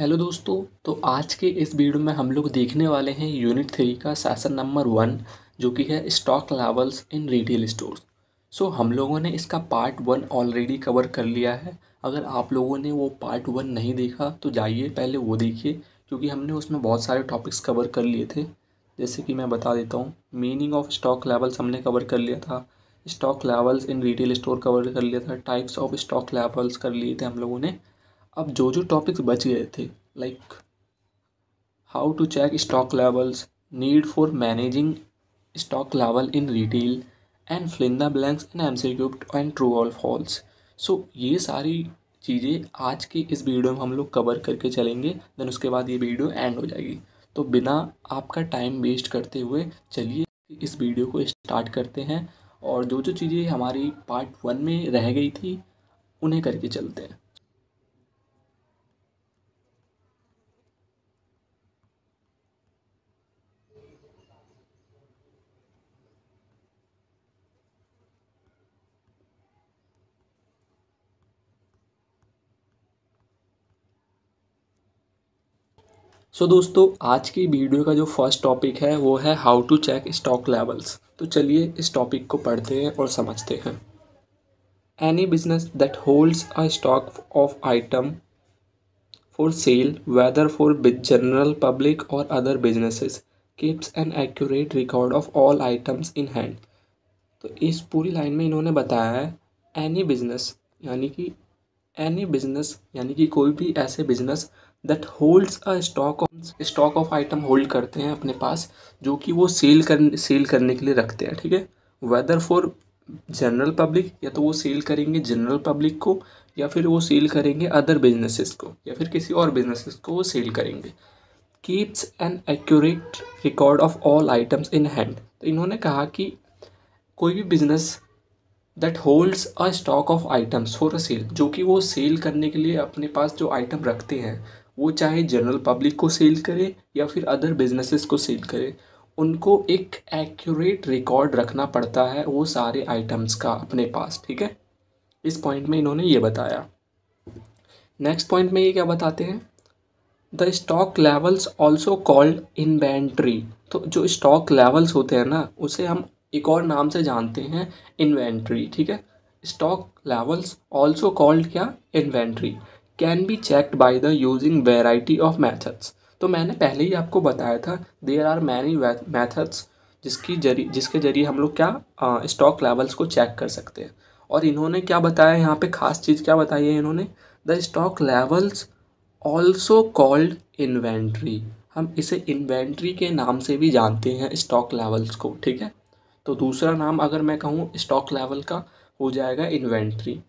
hello दोस्तों तो आज के इस वीडियो में हम लोग देखने वाले हैं यूनिट थ्री का सेशन नंबर वन जो कि है stock levels in retail stores so हम लोगों ने इसका पार्ट वन ऑलरेडी कवर कर लिया है अगर आप लोगों ने वो पार्ट वन नहीं देखा तो जाइए पहले वो देखिए क्योंकि हमने उसमें बहुत सारे टॉपिक्स कवर कर लिए थे जैसे कि मैं बता देता हूँ मीनिंग ऑफ स्टॉक लेवल्स हमने कवर कर लिया था stock levels in retail store cover कर लिया था टाइप्स ऑफ स्टॉक लेवल्स कर लिए थे हम लोगों ने अब जो जो टॉपिक्स बच गए थे like how to check stock levels need for managing stock level in retail and fill in the blanks in M C Q and true all false so ये सारी चीज़ें आज के इस वीडियो में हम लोग कवर करके चलेंगे देन उसके बाद ये वीडियो एंड हो जाएगी तो बिना आपका टाइम वेस्ट करते हुए चलिए इस वीडियो को स्टार्ट करते हैं और जो जो चीज़ें हमारी पार्ट वन में रह गई थी उन्हें करके चलते हैं सो so, दोस्तों आज की वीडियो का जो फर्स्ट टॉपिक है वो है how to check stock levels तो चलिए इस टॉपिक को पढ़ते हैं और समझते हैं any business that holds a stock of item for sale whether for general public और other businesses keeps an accurate record of all items in hand तो इस पूरी लाइन में इन्होंने बताया है एनी बिजनेस यानी कि एनी बिजनेस यानी कि कोई भी ऐसे business that holds a stock of stock of item hold करते हैं अपने पास जो कि वो सेल कर सेल करने के लिए रखते हैं ठीक है वेदर फॉर जनरल पब्लिक या तो वो सेल करेंगे जनरल पब्लिक को या फिर वो सेल करेंगे अदर बिजनेसेस को या फिर किसी और बिजनेसेस को वो सेल करेंगे keeps an accurate record of all items in hand तो इन्होंने कहा कि कोई भी business that holds a stock of items for a sale जो कि वो सेल करने के लिए अपने पास जो आइटम रखते हैं वो चाहे जनरल पब्लिक को सेल करे या फिर अदर बिजनेसेस को सेल करे उनको एक एक्यूरेट रिकॉर्ड रखना पड़ता है वो सारे आइटम्स का अपने पास ठीक है इस पॉइंट में इन्होंने ये बताया नेक्स्ट पॉइंट में ये क्या बताते हैं the stock levels also called inventory तो जो स्टॉक लेवल्स होते हैं ना उसे हम एक और नाम से जानते हैं इन्वेंट्री ठीक है स्टॉक लेवल्स ऑल्सो कॉल्ड क्या inventory can be checked by the using variety of methods तो मैंने पहले ही आपको बताया था देर आर मैनी मैथड्स जिसकी जरिए जिसके जरिए हम लोग क्या स्टॉक लेवल्स को चेक कर सकते हैं और इन्होंने क्या बताया यहाँ पे खास चीज़ क्या बताई है इन्होंने the stock levels also called inventory हम इसे इन्वेंट्री के नाम से भी जानते हैं स्टॉक लेवल्स को ठीक है तो दूसरा नाम अगर मैं कहूँ स्टॉक लेवल का हो जाएगा इन्वेंट्री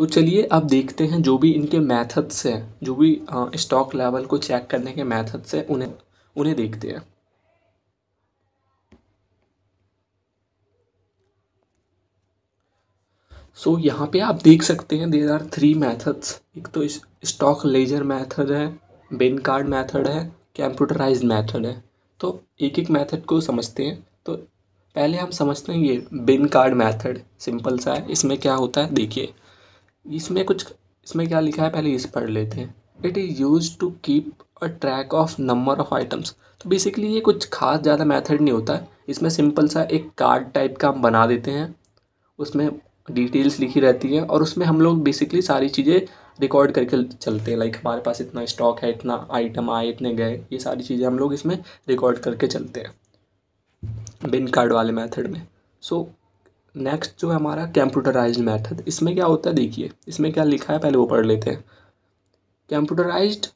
तो चलिए अब देखते हैं जो भी इनके मैथड्स हैं जो भी स्टॉक लेवल को चेक करने के मैथड्स हैं उन्हें उन्हें देखते हैं सो so, यहाँ पे आप देख सकते हैं देर आर थ्री मैथड्स एक तो स्टॉक लेजर मैथड है बिन कार्ड मैथड है कंप्यूटराइज मैथड है तो एक एक मैथड को समझते हैं तो पहले हम समझते हैं ये बिन कार्ड मैथड सिंपल सा है इसमें क्या होता है देखिए इसमें कुछ इसमें क्या लिखा है पहले इस पढ़ लेते हैं it is use to keep a track of number of items तो बेसिकली ये कुछ खास ज़्यादा मेथड नहीं होता है इसमें सिंपल सा एक कार्ड टाइप का हम बना देते हैं उसमें डिटेल्स लिखी रहती हैं और उसमें हम लोग बेसिकली सारी चीज़ें रिकॉर्ड करके चलते हैं लाइक हमारे पास इतना स्टॉक है इतना आइटम आए इतने गए ये सारी चीज़ें हम लोग इसमें रिकॉर्ड करके चलते हैं बिन कार्ड वाले मेथड में सो so, नेक्स्ट जो है हमारा कंप्यूटराइज मेथड इसमें क्या होता है देखिए इसमें क्या लिखा है पहले वो पढ़ लेते हैं computerise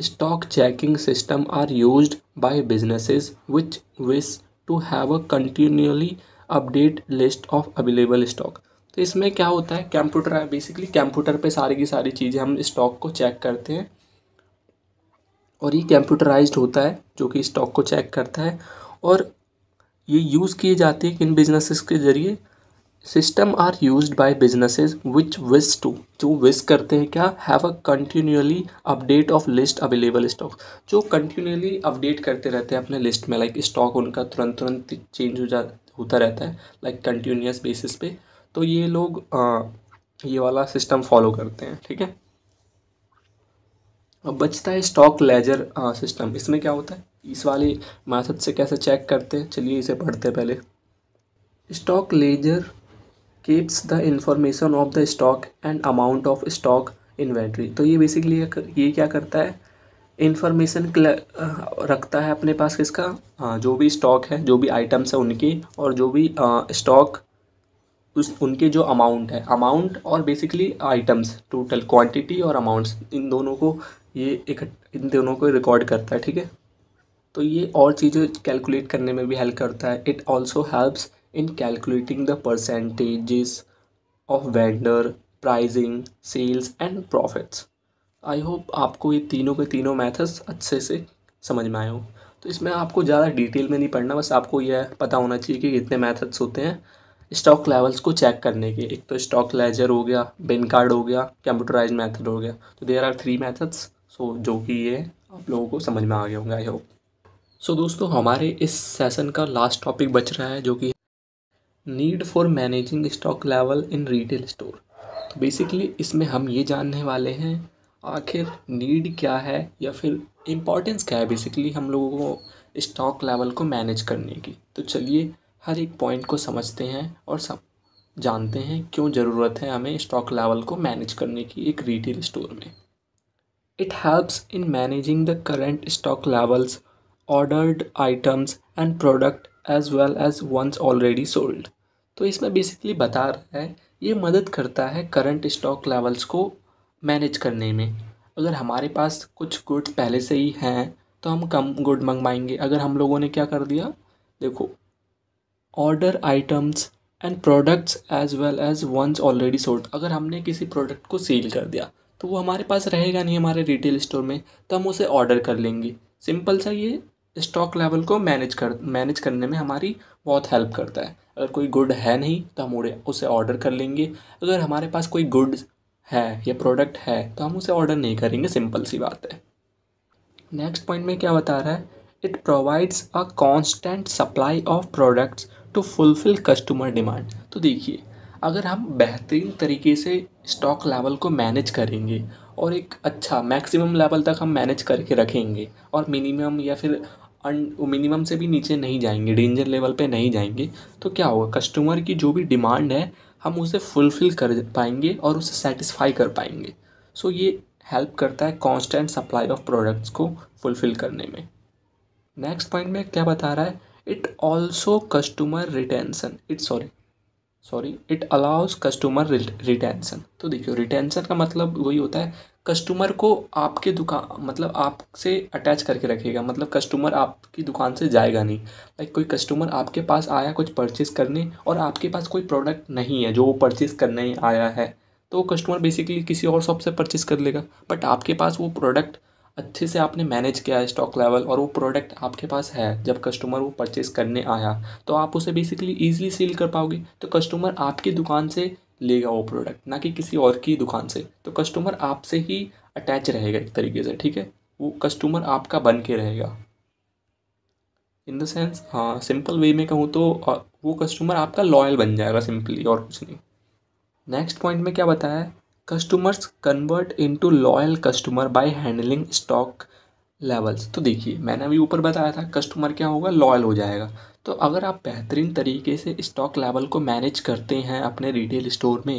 stock checking system are use by businesses which wish to have a continually update list of available stock तो इसमें क्या होता है कंप्यूटर बेसिकली कंप्यूटर पे सारी की सारी चीज़ें हम स्टॉक को चेक करते हैं और ये कंप्यूटराइज्ड होता है जो कि स्टॉक को चेक करता है और ये यूज़ किए जाते हैं किन बिजनेसेस के ज़रिए system are use by businesses which wish to जो विस करते हैं क्या have a continually update of list available stock जो कंटिन्यूअली अपडेट करते रहते हैं अपने लिस्ट में लाइक like, स्टॉक उनका तुरंत तुरंत चेंज हो जा होता रहता है लाइक कंटिन्यूस बेसिस पे तो ये लोग आ, ये वाला सिस्टम फॉलो करते हैं ठीक है अब बचता है स्टॉक लेजर सिस्टम इसमें क्या होता है इस वाली मैथड से कैसे चेक करते हैं चलिए इसे पढ़ते हैं पहले stock ledger keeps the information of the stock and amount of stock inventory तो ये बेसिकली ये क्या करता है इन्फॉर्मेशन रखता है अपने पास किसका जो भी स्टॉक है जो भी आइटम्स है उनके और जो भी स्टॉक उस उनके जो अमाउंट है अमाउंट और बेसिकली आइटम्स टोटल क्वांटिटी और अमाउंट्स इन दोनों को ये एक इन दोनों को रिकॉर्ड करता है ठीक है तो ये और चीज़ें कैलकुलेट करने में भी हेल्प करता है it also helps in calculating the percentages of vendor pricing sales and profits I hope आपको ये तीनों के तीनों मैथड्स अच्छे से समझ में आए हो तो इसमें आपको ज़्यादा डिटेल में नहीं पढ़ना बस आपको यह पता होना चाहिए कि कितने मैथड्स होते हैं स्टॉक लेवल्स को चेक करने के एक तो स्टॉक लेजर हो गया बिन कार्ड हो गया कंप्यूटराइज मेथड हो गया तो there are three methods so जो कि ये आप लोगों को समझ में आ गया होंगे आई होप सो so, दोस्तों हमारे इस सेशन का लास्ट टॉपिक बच रहा है जो कि need for managing stock level in retail store तो बेसिकली इसमें हम ये जानने वाले हैं आखिर नीड क्या है या फिर इम्पॉर्टेंस क्या है बेसिकली हम लोगों को स्टॉक लेवल को मैनेज करने की तो चलिए हर एक पॉइंट को समझते हैं और सब जानते हैं क्यों ज़रूरत है हमें स्टॉक लेवल को मैनेज करने की एक रिटेल स्टोर में it helps in managing the current stock levels ordered items and product as well as once already sold तो इसमें बेसिकली बता रहा है ये मदद करता है करंट स्टॉक लेवल्स को मैनेज करने में अगर हमारे पास कुछ गुड्स पहले से ही हैं तो हम कम गुड मंगवाएंगे अगर हम लोगों ने क्या कर दिया देखो order items and products as well as once already sold अगर हमने किसी प्रोडक्ट को सेल कर दिया तो वो हमारे पास रहेगा नहीं हमारे रिटेल स्टोर में तो हम उसे ऑर्डर कर लेंगे सिंपल सा ये स्टॉक लेवल को मैनेज कर मैनेज करने में हमारी बहुत हेल्प करता है अगर कोई गुड है नहीं तो हम उसे ऑर्डर कर लेंगे अगर हमारे पास कोई गुड है या प्रोडक्ट है तो हम उसे ऑर्डर नहीं करेंगे सिंपल सी बात है नेक्स्ट पॉइंट में क्या बता रहा है it provides a constant supply of products to fulfil customer demand तो देखिए अगर हम बेहतरीन तरीके से स्टॉक लेवल को मैनेज करेंगे और एक अच्छा मैक्सिमम लेवल तक हम मैनेज करके रखेंगे और मिनिमम या फिर मिनिमम से भी नीचे नहीं जाएंगे डेंजर लेवल पे नहीं जाएंगे तो क्या होगा कस्टमर की जो भी डिमांड है हम उसे फुलफ़िल कर पाएंगे और उसे सेटिस्फाई कर पाएंगे सो so, ये हेल्प करता है कांस्टेंट सप्लाई ऑफ प्रोडक्ट्स को फुलफ़िल करने में नेक्स्ट पॉइंट में क्या बता रहा है it also customer retention it sorry sorry it allows customer retention तो देखियो रिटेंसन का मतलब वही होता है कस्टमर को आपके दुकान मतलब आपसे अटैच करके रखेगा मतलब कस्टमर आपकी दुकान से जाएगा नहीं लाइक कोई कस्टमर आपके पास आया कुछ परचेज़ करने और आपके पास कोई प्रोडक्ट नहीं है जो वो परचेज़ करने आया है तो कस्टमर बेसिकली किसी और शॉप से परचेज़ कर लेगा बट आपके पास वो प्रोडक्ट अच्छे से आपने मैनेज किया है स्टॉक लेवल और वो प्रोडक्ट आपके पास है जब कस्टमर वो परचेज़ करने आया तो आप उसे बेसिकली ईजिली सेल कर पाओगे तो कस्टमर आपकी दुकान से लेगा वो प्रोडक्ट ना कि किसी और की दुकान से तो कस्टमर आपसे ही अटैच रहेगा एक तरीके से ठीक है वो कस्टमर आपका बन के रहेगा इन द सेंस हाँ सिंपल वे में कहूँ तो वो कस्टमर आपका लॉयल बन जाएगा सिंपली और कुछ नहीं नेक्स्ट पॉइंट में क्या बताया customers convert into loyal customer by handling stock levels तो देखिए मैंने अभी ऊपर बताया था कस्टमर क्या होगा लॉयल हो जाएगा तो अगर आप बेहतरीन तरीके से स्टॉक लेवल को मैनेज करते हैं अपने रिटेल स्टोर में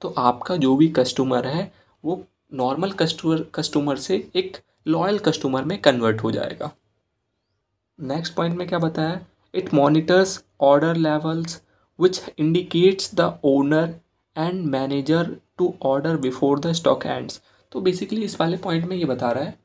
तो आपका जो भी कस्टमर है वो नॉर्मल कस्टमर कस्टमर से एक लॉयल कस्टमर में कन्वर्ट हो जाएगा नेक्स्ट पॉइंट में क्या बताया it monitors order levels which indicates the owner and manager to order before the stock ends तो बेसिकली इस वाले पॉइंट में ये बता रहा है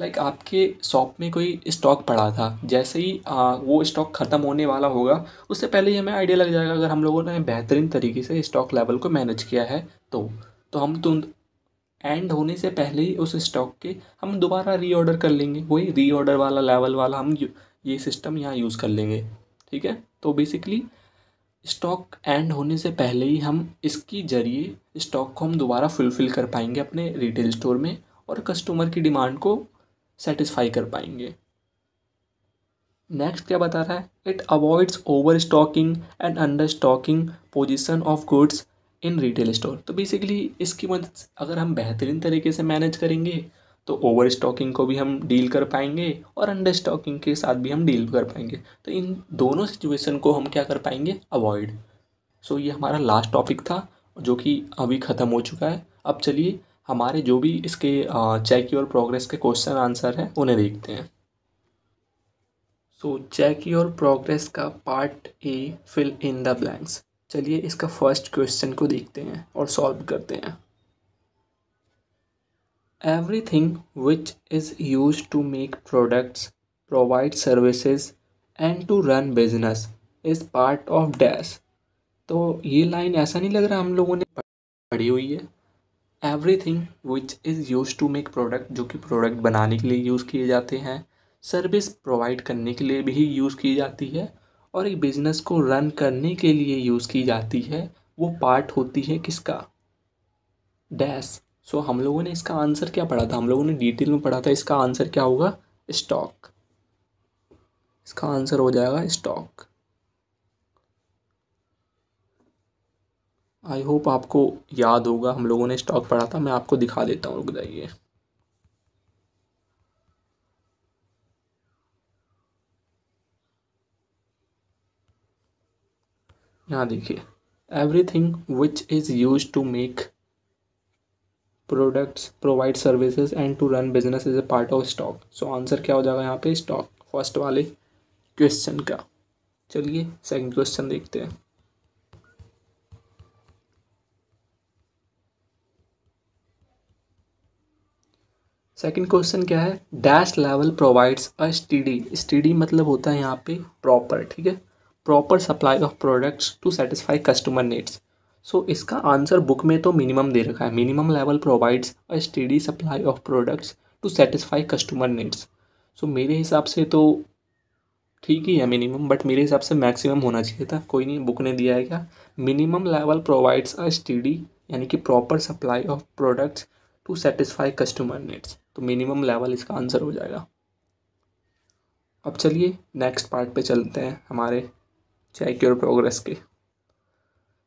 लाइक आपके शॉप में कोई स्टॉक पड़ा था जैसे ही आ, वो स्टॉक ख़त्म होने वाला होगा उससे पहले ही हमें आइडिया लग जाएगा अगर हम लोगों ने बेहतरीन तरीके से स्टॉक लेवल को मैनेज किया है तो तो हम तुम एंड होने से पहले ही उस स्टॉक के हम दोबारा रीऑर्डर कर लेंगे वही रीऑर्डर वाला लेवल वाला हम ये सिस्टम यहाँ यूज़ कर लेंगे ठीक है तो बेसिकली स्टॉक एंड होने से पहले ही हम इसके ज़रिए स्टॉक को हम दोबारा फुलफ़िल कर पाएंगे अपने रिटेल स्टोर में और कस्टमर की डिमांड को सेटिस्फाई कर पाएंगे नेक्स्ट क्या बता रहा है it avoids over stocking and under stocking position of goods in retail store तो बेसिकली इसकी मदद से अगर हम बेहतरीन तरीके से मैनेज करेंगे तो ओवर स्टॉकिंग को भी हम डील कर पाएंगे और अंडर स्टॉकिंग के साथ भी हम डील कर पाएंगे तो इन दोनों सिचुएशन को हम क्या कर पाएंगे अवॉइड सो so, ये हमारा लास्ट टॉपिक था जो कि अभी ख़त्म हो चुका है अब चलिए हमारे जो भी इसके चेक योर प्रोग्रेस के क्वेश्चन आंसर हैं उन्हें देखते हैं सो चेक योर प्रोग्रेस का part A fill in the blanks चलिए इसका फर्स्ट क्वेश्चन को देखते हैं और सॉल्व करते हैं thing which is use to make products provide services and to run business is part of dash तो ये लाइन ऐसा नहीं लग रहा हम लोगों ने पढ़ी हुई है everything which is use to make product जो कि प्रोडक्ट बनाने के लिए यूज़ किए जाते हैं सर्विस प्रोवाइड करने के लिए भी यूज़ की जाती है और एक बिज़नेस को रन करने के लिए यूज़ की जाती है वो पार्ट होती है किसका डैश सो हम लोगों ने इसका आंसर क्या पढ़ा था हम लोगों ने डिटेल में पढ़ा था इसका आंसर क्या होगा स्टॉक इसका आंसर हो जाएगा स्टॉक आई होप आपको याद होगा हम लोगों ने स्टॉक पढ़ा था मैं आपको दिखा देता हूँ रुक जाइए यहाँ देखिए everything which is use to make products provide services and to run business is a part of stock so answer क्या हो जाएगा यहाँ पे स्टॉक फर्स्ट वाले क्वेश्चन का चलिए सेकंड क्वेश्चन देखते हैं सेकंड क्वेश्चन क्या है dash level provides a steady steady मतलब होता है यहाँ पे प्रॉपर ठीक है proper supply of products to satisfy customer needs so इसका आंसर बुक में तो मिनिमम दे रखा है minimum level provides a steady supply of products to satisfy customer needs so मेरे हिसाब से तो ठीक ही है मिनिमम बट मेरे हिसाब से मैक्सिमम होना चाहिए था कोई नहीं बुक ने दिया है क्या minimum level provides a steady यानी कि proper supply of products to satisfy customer needs तो मिनिमम लेवल इसका आंसर हो जाएगा अब चलिए नेक्स्ट पार्ट पे चलते हैं हमारे चेक योर प्रोग्रेस के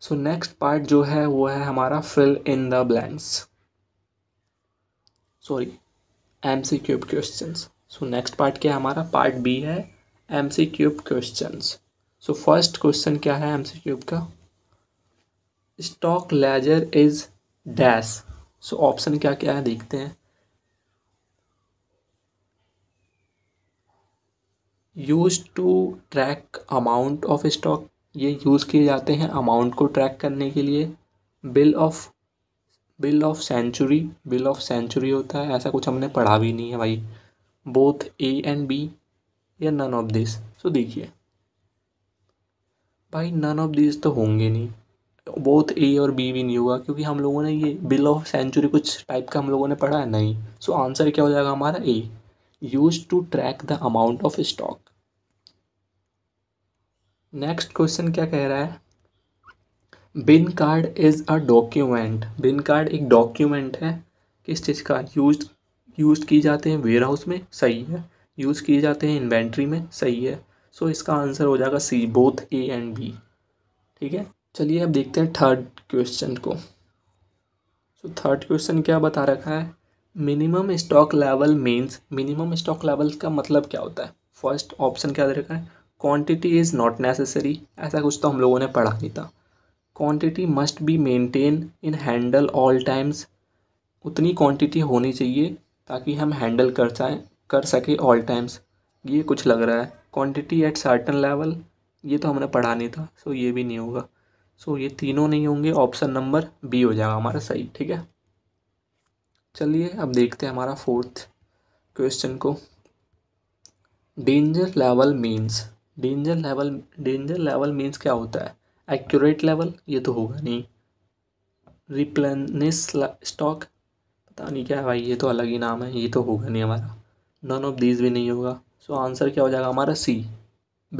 सो नेक्स्ट पार्ट जो है वो है हमारा fill in the blanks sorry M C Q question so next part क्या है हमारा पार्ट बी है M C Q question so first question क्या है एम सी क्यूब का stock ledger is dash so option क्या क्या है देखते हैं use to track amount of stock ये यूज़ किए जाते हैं अमाउंट को ट्रैक करने के लिए bill of bill of century bill of century होता है ऐसा कुछ हमने पढ़ा भी नहीं है भाई बोथ ए एंड बी या नन ऑफ दिस सो देखिए भाई नन ऑफ दिस तो होंगे नहीं बोथ ए और बी भी नहीं होगा क्योंकि हम लोगों ने ये बिल ऑफ सेंचुरी कुछ टाइप का हम लोगों ने पढ़ा है नहीं सो so, आंसर क्या हो जाएगा हमारा A use to track the amount of stock next question क्या कह रहा है bin card is a document bin card एक डॉक्यूमेंट है किस चीज़ का यूज यूज किए जाते हैं वेयर हाउस में सही है यूज़ किए जाते हैं इन्वेंट्री में सही है सो so, इसका आंसर हो जाएगा C both A and B ठीक है चलिए अब देखते हैं थर्ड क्वेश्चन को सो थर्ड क्वेश्चन क्या बता रखा है minimum stock level means minimum stock level का मतलब क्या होता है फर्स्ट ऑप्शन क्या दे रखा है क्वांटिटी इज़ नॉट नेसेसरी ऐसा कुछ तो हम लोगों ने पढ़ा नहीं था quantity must be maintain in handle all times उतनी क्वांटिटी होनी चाहिए ताकि हम हैंडल कर जाए कर सके ऑल टाइम्स ये कुछ लग रहा है क्वांटिटी एट सर्टन लेवल ये तो हमने पढ़ा नहीं था सो ये भी नहीं होगा सो ये तीनों नहीं होंगे ऑप्शन नंबर बी हो जाएगा हमारा सही ठीक है चलिए अब देखते हैं हमारा फोर्थ क्वेश्चन को danger level means danger level danger level means क्या होता है एक्यूरेट लेवल ये तो होगा नहीं रिप्लेनिस स्टॉक पता नहीं क्या है भाई ये तो अलग ही नाम है ये तो होगा नहीं हमारा नन ऑफ दीज भी नहीं होगा सो so, आंसर क्या हो जाएगा हमारा C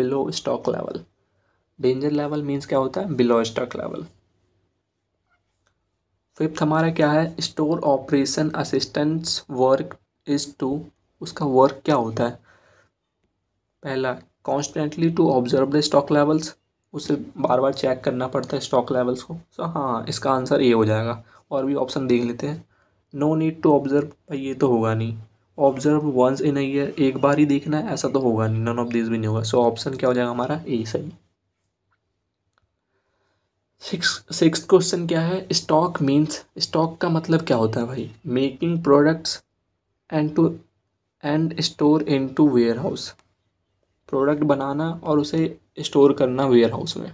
below stock level danger level means क्या होता है बिलो स्टॉक लेवल फिफ्थ हमारा क्या है store operation assistance work is to उसका वर्क क्या होता है पहला constantly to observe the stock levels उसे बार बार चेक करना पड़ता है स्टॉक लेवल्स को सो so, हाँ इसका आंसर ये हो जाएगा और भी ऑप्शन देख लेते हैं नो नीड टू ऑब्जर्व भाई ये तो होगा नहीं ऑब्जर्व वंस इन अयर एक बार ही देखना है ऐसा तो होगा नहीं नॉन ऑफ दिस भी नहीं होगा सो so, ऑप्शन क्या हो जाएगा हमारा ए सही सिक्स सिक्स क्वेश्चन क्या है स्टॉक मीन्स स्टॉक का मतलब क्या होता है भाई making products and to and store into warehouse product बनाना और उसे स्टोर करना वेयर हाउस में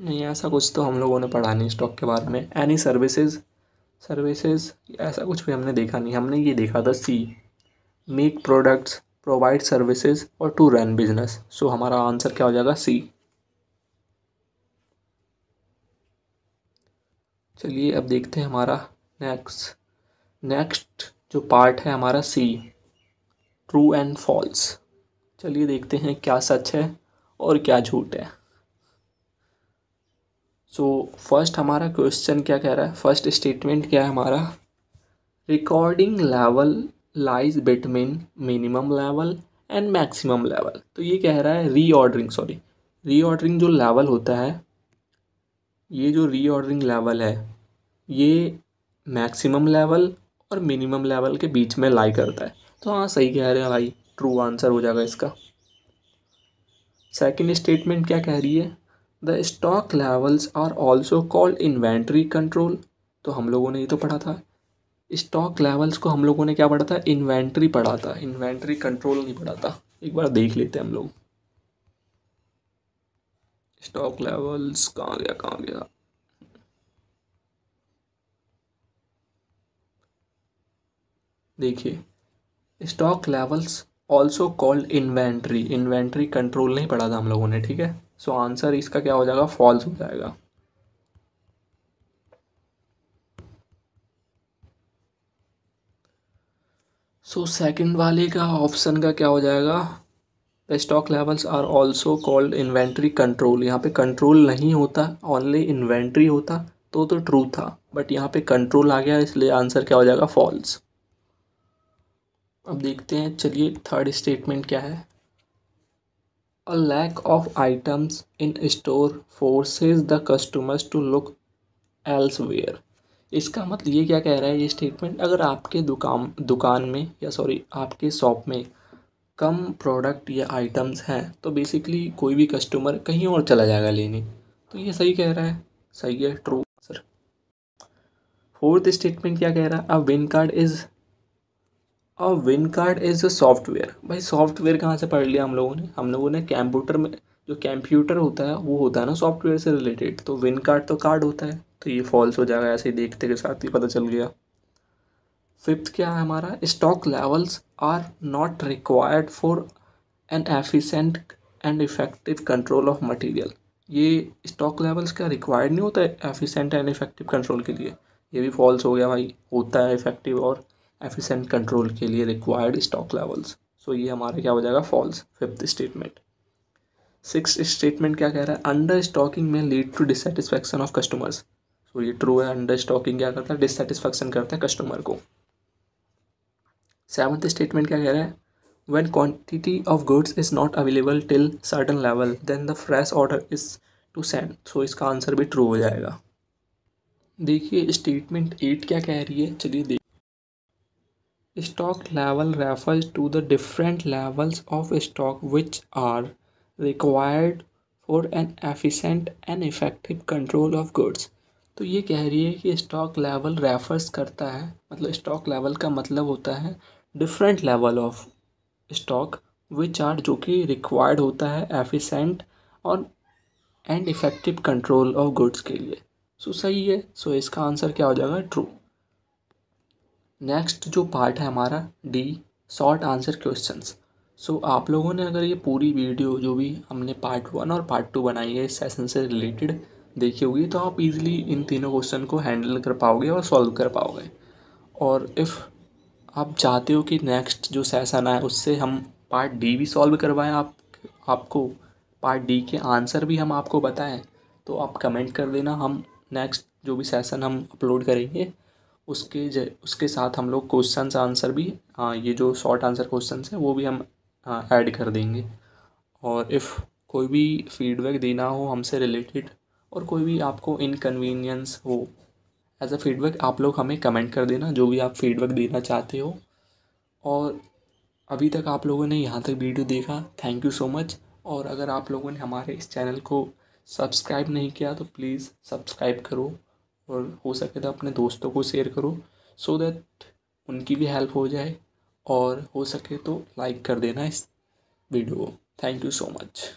नहीं ऐसा कुछ तो हम लोगों ने पढ़ा नहीं स्टॉक के बारे में एनी सर्विसेज सर्विसेज ऐसा कुछ भी हमने देखा नहीं हमने ये देखा था C make products provide services और टू रन बिजनेस सो हमारा आंसर क्या हो जाएगा सी चलिए अब देखते हैं हमारा नेक्स्ट नेक्स्ट जो पार्ट है हमारा सी ट्रू एंड फॉल्स चलिए देखते हैं क्या सच है और क्या झूठ है सो फर्स्ट हमारा क्वेश्चन क्या कह रहा है फर्स्ट स्टेटमेंट क्या है हमारा recording level lies between minimum level and maximum level तो ये कह रहा है रीऑर्डरिंग सॉरी रीऑर्डरिंग जो लेवल होता है ये जो रीऑर्डरिंग लेवल है ये मैक्सिमम लेवल और मिनिमम लेवल के बीच में लाई करता है तो हाँ सही कह रहे हैं भाई ट्रू आंसर हो जाएगा इसका सेकंड स्टेटमेंट क्या कह रही है the stock levels are also called inventory control तो हम लोगों ने ये तो पढ़ा था स्टॉक लेवल्स को हम लोगों ने क्या पढ़ा था इन्वेंट्री पढ़ा था इन्वेंट्री कंट्रोल नहीं पढ़ा था एक बार देख लेते हैं हम लोग स्टॉक लेवल्स कहाँ गया कहाँ गया देखिए stock levels also called inventory inventory control नहीं पढ़ा था हम लोगों ने ठीक है सो आंसर इसका क्या हो जाएगा फॉल्स हो जाएगा सो so, सेकंड वाले का ऑप्शन का क्या हो जाएगा the stock levels are also called inventory control यहाँ पे कंट्रोल नहीं होता ओनली इन्वेंट्री होता तो तो ट्रू था बट यहाँ पे कंट्रोल आ गया इसलिए आंसर क्या हो जाएगा फॉल्स अब देखते हैं चलिए थर्ड स्टेटमेंट क्या है a lack of items in store forces the customers to look elsewhere इसका मतलब ये क्या कह रहा है ये स्टेटमेंट अगर आपके दुकान दुकान में या सॉरी आपके शॉप में कम प्रोडक्ट या आइटम्स हैं तो बेसिकली कोई भी कस्टमर कहीं और चला जाएगा लेने तो ये सही कह रहा है सही है ट्रू सर फोर्थ स्टेटमेंट क्या कह रहा है अ विन कार्ड इज़ अब विन कार्ड इज़ सॉफ्टवेयर भाई सॉफ्टवेयर कहाँ से पढ़ लिया हम लोगों ने हम लोगों ने कंप्यूटर में जो कंप्यूटर होता है वो होता है ना सॉफ्टवेयर से रिलेटेड तो विन कार्ड तो कार्ड होता है तो ये फॉल्स हो जाएगा ऐसे ही देखते के साथ ही पता चल गया फिफ्थ क्या है हमारा stock levels are not required for an efficient and effective control of material ये स्टॉक लेवल्स का रिक्वायर्ड नहीं होता है एफिशेंट एंड इफेक्टिव कंट्रोल के लिए ये भी फॉल्स हो गया भाई होता है इफेक्टिव और एफिशेंट कंट्रोल के लिए रिक्वायर्ड स्टॉक लेवल्स सो ये हमारा क्या हो जाएगा false fifth statement six statement क्या कह रहा है under stocking may lead to dissatisfaction of customers so ये ट्रू है अंडर स्टॉकिंग क्या करता है डिससेटिस्फैक्शन करता है कस्टमर को सेवन्थ स्टेटमेंट क्या कह रहा है when quantity of goods is not available till certain level then the fresh order is to send so इसका आंसर भी ट्रू हो जाएगा देखिए स्टेटमेंट एट क्या कह रही है चलिए देख stock level refer to the different levels of stock which are required for an efficient and effective control of goods तो ये कह रही है कि स्टॉक लेवल रेफर्स करता है मतलब स्टॉक लेवल का मतलब होता है different level of stock which are जो कि रिक्वायर्ड होता है एफिशेंट और and effective control of goods के लिए सो so, सही है सो so, इसका आंसर क्या हो जाएगा ट्रू नेक्स्ट जो पार्ट है हमारा D short answer questions so आप लोगों ने अगर ये पूरी वीडियो जो भी हमने पार्ट वन और पार्ट टू बनाई है इस सेशन से रिलेटेड देखी होगी तो आप इजीली इन तीनों क्वेश्चन को हैंडल कर पाओगे और सॉल्व कर पाओगे और इफ़ आप चाहते हो कि नेक्स्ट जो सेशन आए उससे हम पार्ट डी भी सॉल्व करवाएं आप आपको पार्ट डी के आंसर भी हम आपको बताएं तो आप कमेंट कर देना हम नेक्स्ट जो भी सेशन हम अपलोड करेंगे उसके ज उसके साथ हम लोग क्वेश्चन आंसर भी हाँ, ये जो शॉर्ट आंसर क्वेश्चन हैं वो भी हम ऐड हाँ, कर देंगे और इफ़ कोई भी फीडबैक देना हो हमसे रिलेटेड और कोई भी आपको इनकन्वीनियंस हो एज अ फीडबैक आप लोग हमें कमेंट कर देना जो भी आप फीडबैक देना चाहते हो और अभी तक आप लोगों ने यहाँ तक वीडियो देखा थैंक यू सो मच और अगर आप लोगों ने हमारे इस चैनल को सब्सक्राइब नहीं किया तो प्लीज़ सब्सक्राइब करो और हो सके तो अपने दोस्तों को शेयर करो सो दैट उनकी भी हेल्प हो जाए और हो सके तो लाइक कर देना इस वीडियो को थैंक यू सो मच